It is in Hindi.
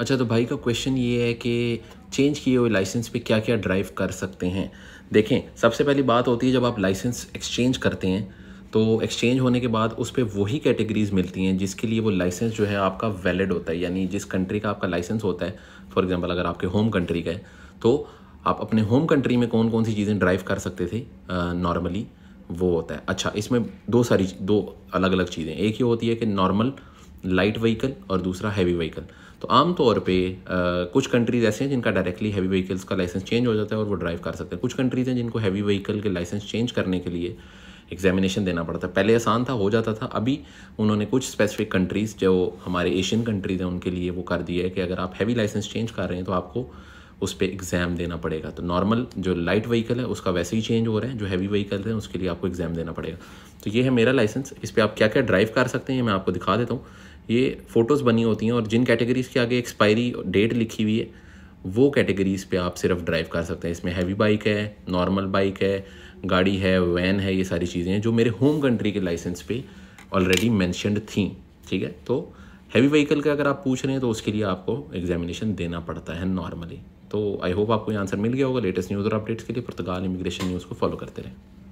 अच्छा तो भाई का क्वेश्चन ये है कि चेंज किए हुए लाइसेंस पे क्या क्या ड्राइव कर सकते हैं देखें सबसे पहली बात होती है जब आप लाइसेंस एक्सचेंज करते हैं तो एक्सचेंज होने के बाद उस पर वही कैटेगरीज मिलती हैं जिसके लिए वो लाइसेंस जो है आपका वैलिड होता है यानी जिस कंट्री का आपका लाइसेंस होता है फॉर एग्जांपल अगर आपके होम कंट्री का है तो आप अपने होम कंट्री में कौन कौन सी चीज़ें ड्राइव कर सकते थे नॉर्मली वो होता है अच्छा इसमें दो सारी दो अलग अलग चीज़ें एक ये होती है कि नॉर्मल लाइट व्हीकल और दूसरा हैवी व्हीकल तो आमतौर पे आ, कुछ कंट्रीज़ ऐसे हैं जिनका डायरेक्टली हैवी व्हीकल्स का लाइसेंस चेंज हो जाता है और वो ड्राइव कर सकते हैं कुछ कंट्रीज़ हैं जिनको हैवी व्हीकल के लाइसेंस चेंज करने के लिए एग्जामिनेशन देना पड़ता है पहले आसान था हो जाता था अभी उन्होंने कुछ स्पेसिफिक कंट्रीज़ जो हमारे एशियन कंट्रीज़ हैं उनके लिए वो कर दिया है कि अगर आप हैवी लाइसेंस चेंज कर रहे हैं तो आपको उस पर एग्ज़ाम देना पड़ेगा तो नॉर्मल जो लाइट व्हीकल है उसका वैसे ही चेंज हो रहा है जो हैवी व्हीकल है उसके लिए आपको एग्ज़ाम देना पड़ेगा तो ये है मेरा लाइसेंस इस पर आप क्या क्या ड्राइव कर सकते हैं मैं आपको दिखा देता हूँ ये फ़ोटोज़ बनी होती हैं और जिन कैटेगरीज़ के आगे एक्सपायरी डेट लिखी हुई है वो कैटेगरीज़ पे आप सिर्फ ड्राइव कर सकते हैं इसमें हैवी बाइक है नॉर्मल बाइक है गाड़ी है वैन है ये सारी चीज़ें हैं जो मेरे होम कंट्री के लाइसेंस पे ऑलरेडी मैंशनड थी ठीक है तो हैवी व्हीकल का अगर आप पूछ रहे हैं तो उसके लिए आपको एग्जामिनेशन देना पड़ता है नॉर्मली तो आई होप आपको ये आंसर मिल गया होगा लेटेस्ट न्यूज़ और अपडेट्स के लिए पुर्तगाल इमिग्रेशन न्यूज़ को फॉलो करते रहें